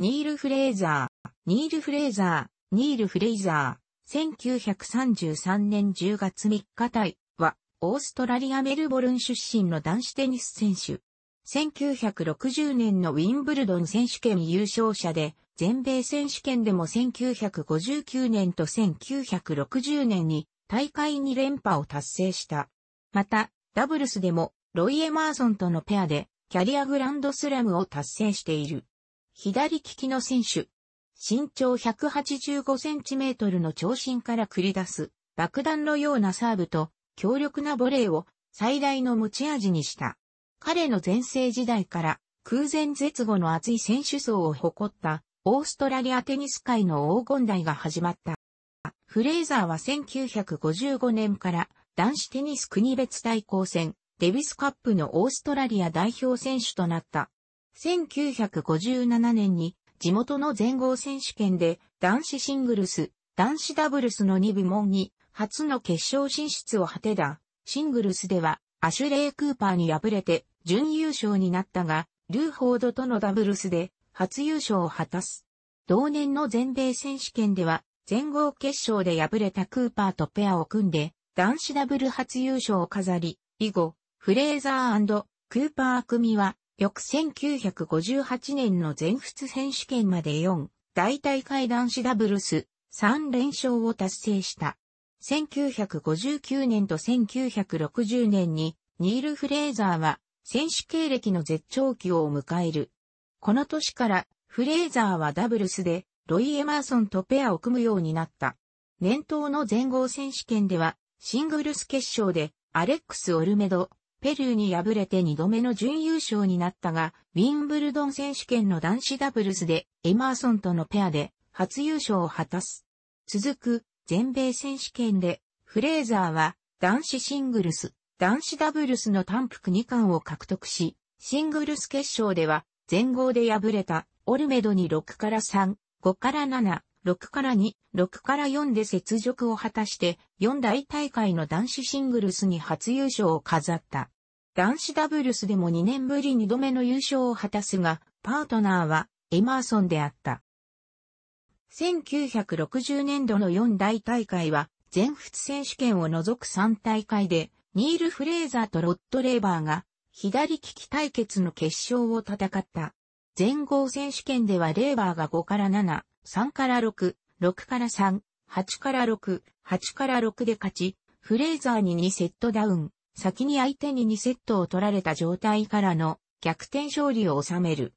ニール・フレイザー、ニール・フレイザー、ニール・フレイザー、1933年10月3日体は、オーストラリア・メルボルン出身の男子テニス選手。1960年のウィンブルドン選手権優勝者で、全米選手権でも1959年と1960年に大会2連覇を達成した。また、ダブルスでもロイ・エマーソンとのペアでキャリアグランドスラムを達成している。左利きの選手。身長1 8 5トルの長身から繰り出す爆弾のようなサーブと強力なボレーを最大の持ち味にした。彼の前世時代から空前絶後の熱い選手層を誇ったオーストラリアテニス界の黄金代が始まった。フレイザーは1955年から男子テニス国別対抗戦デビスカップのオーストラリア代表選手となった。1957年に地元の全豪選手権で男子シングルス、男子ダブルスの2部門に初の決勝進出を果てた。シングルスではアシュレイ・クーパーに敗れて準優勝になったが、ルーフォードとのダブルスで初優勝を果たす。同年の全米選手権では全豪決勝で敗れたクーパーとペアを組んで男子ダブル初優勝を飾り、以後、フレーザークーパー組は翌1958年の全仏選手権まで4、大大会男子ダブルス、3連勝を達成した。1959年と1960年に、ニール・フレーザーは、選手経歴の絶頂期を迎える。この年から、フレーザーはダブルスで、ロイ・エマーソンとペアを組むようになった。年頭の全豪選手権では、シングルス決勝で、アレックス・オルメド、ペルーに敗れて2度目の準優勝になったが、ウィンブルドン選手権の男子ダブルスでエマーソンとのペアで初優勝を果たす。続く全米選手権でフレーザーは男子シングルス、男子ダブルスの単服2冠を獲得し、シングルス決勝では全豪で敗れたオルメドに6から3、5から7、6から2、6から4で雪辱を果たして、4大大会の男子シングルスに初優勝を飾った。男子ダブルスでも2年ぶり2度目の優勝を果たすが、パートナーはエマーソンであった。1960年度の4大大会は、全仏選手権を除く3大会で、ニール・フレーザーとロッド・レーバーが、左利き対決の決勝を戦った。全豪選手権ではレーバーが5から7、3から6、6から3、8から6、8から6で勝ち、フレーザーに2セットダウン、先に相手に2セットを取られた状態からの逆転勝利を収める。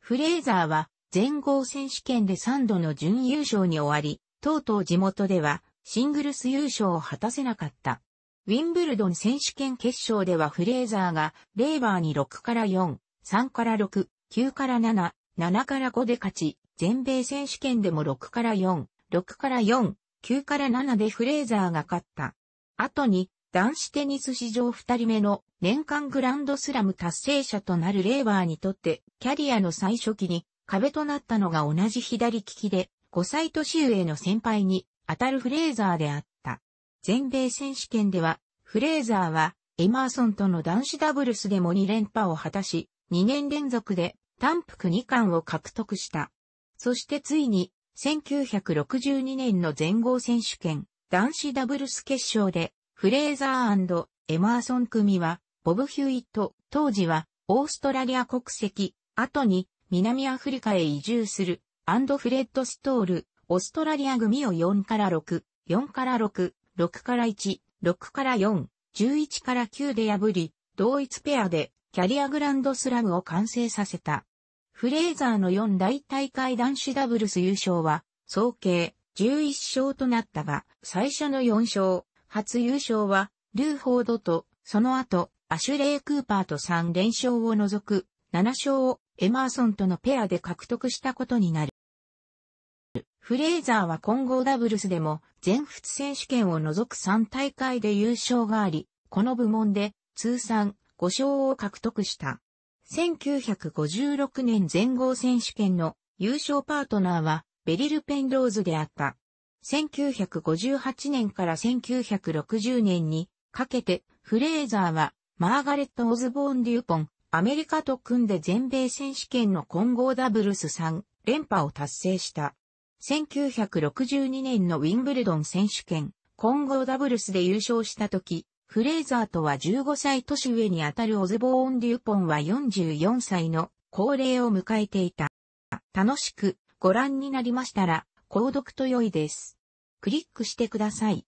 フレーザーは全豪選手権で3度の準優勝に終わり、とうとう地元ではシングルス優勝を果たせなかった。ウィンブルドン選手権決勝ではフレーザーがレーバーに6から4、3から6、9から7、7から5で勝ち、全米選手権でも6から4、6から4、9から7でフレーザーが勝った。後に、男子テニス史上2人目の年間グランドスラム達成者となるレーバーにとって、キャリアの最初期に壁となったのが同じ左利きで、5歳年上の先輩に当たるフレーザーであった。全米選手権では、フレーザーは、エマーソンとの男子ダブルスでも2連覇を果たし、2年連続で単服2冠を獲得した。そしてついに、1962年の全豪選手権、男子ダブルス決勝で、フレーザーエマーソン組は、ボブ・ヒューイット、当時は、オーストラリア国籍、後に、南アフリカへ移住する、アンド・フレッド・ストール、オーストラリア組を4から6、4から6、6から1、6から4、11から9で破り、同一ペアで、キャリアグランドスラムを完成させた。フレーザーの4大大会男子ダブルス優勝は、総計11勝となったが、最初の4勝、初優勝は、ルーフォードと、その後、アシュレイ・クーパーと3連勝を除く、7勝をエマーソンとのペアで獲得したことになる。フレーザーは混合ダブルスでも全仏選手権を除く3大会で優勝があり、この部門で通算5勝を獲得した。1956年全豪選手権の優勝パートナーはベリル・ペンローズであった。1958年から1960年にかけてフレーザーはマーガレット・オズボーン・デューポン、アメリカと組んで全米選手権の混合ダブルス3連覇を達成した。1962年のウィンブルドン選手権混合ダブルスで優勝した時、フレーザーとは15歳年上にあたるオズボーン・デュポンは44歳の高齢を迎えていた。楽しくご覧になりましたら、購読と良いです。クリックしてください。